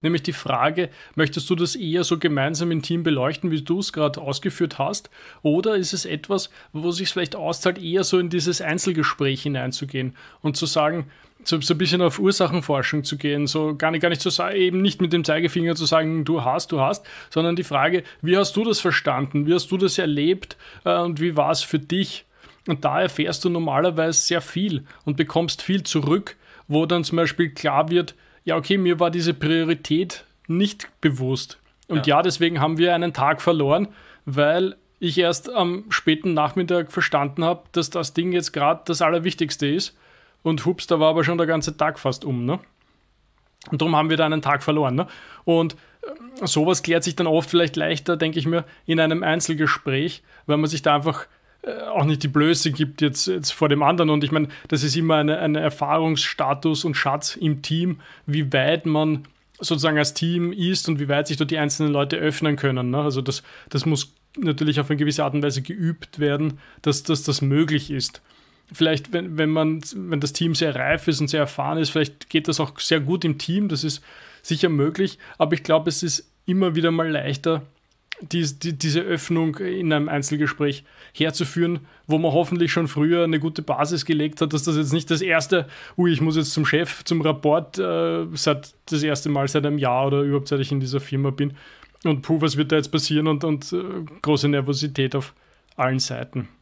Nämlich die Frage, möchtest du das eher so gemeinsam im Team beleuchten, wie du es gerade ausgeführt hast? Oder ist es etwas, wo sich vielleicht auszahlt, eher so in dieses Einzelgespräch hineinzugehen und zu sagen, so, so ein bisschen auf Ursachenforschung zu gehen, so gar nicht, gar nicht zu sagen, eben nicht mit dem Zeigefinger zu sagen, du hast, du hast, sondern die Frage, wie hast du das verstanden, wie hast du das erlebt äh, und wie war es für dich? Und da erfährst du normalerweise sehr viel und bekommst viel zurück, wo dann zum Beispiel klar wird, ja, okay, mir war diese Priorität nicht bewusst. Und ja, ja deswegen haben wir einen Tag verloren, weil ich erst am späten Nachmittag verstanden habe, dass das Ding jetzt gerade das Allerwichtigste ist. Und hups, da war aber schon der ganze Tag fast um, ne? Und darum haben wir da einen Tag verloren, ne? Und äh, sowas klärt sich dann oft vielleicht leichter, denke ich mir, in einem Einzelgespräch, weil man sich da einfach äh, auch nicht die Blöße gibt jetzt, jetzt vor dem anderen. Und ich meine, das ist immer ein eine Erfahrungsstatus und Schatz im Team, wie weit man sozusagen als Team ist und wie weit sich dort die einzelnen Leute öffnen können. Ne? Also das, das muss natürlich auf eine gewisse Art und Weise geübt werden, dass, dass das möglich ist. Vielleicht, wenn, wenn man, wenn das Team sehr reif ist und sehr erfahren ist, vielleicht geht das auch sehr gut im Team, das ist sicher möglich, aber ich glaube, es ist immer wieder mal leichter, die, die, diese Öffnung in einem Einzelgespräch herzuführen, wo man hoffentlich schon früher eine gute Basis gelegt hat, dass das jetzt nicht das erste, ui, ich muss jetzt zum Chef, zum Rapport, äh, seit das erste Mal seit einem Jahr oder überhaupt seit ich in dieser Firma bin. Und puh, was wird da jetzt passieren und, und äh, große Nervosität auf allen Seiten.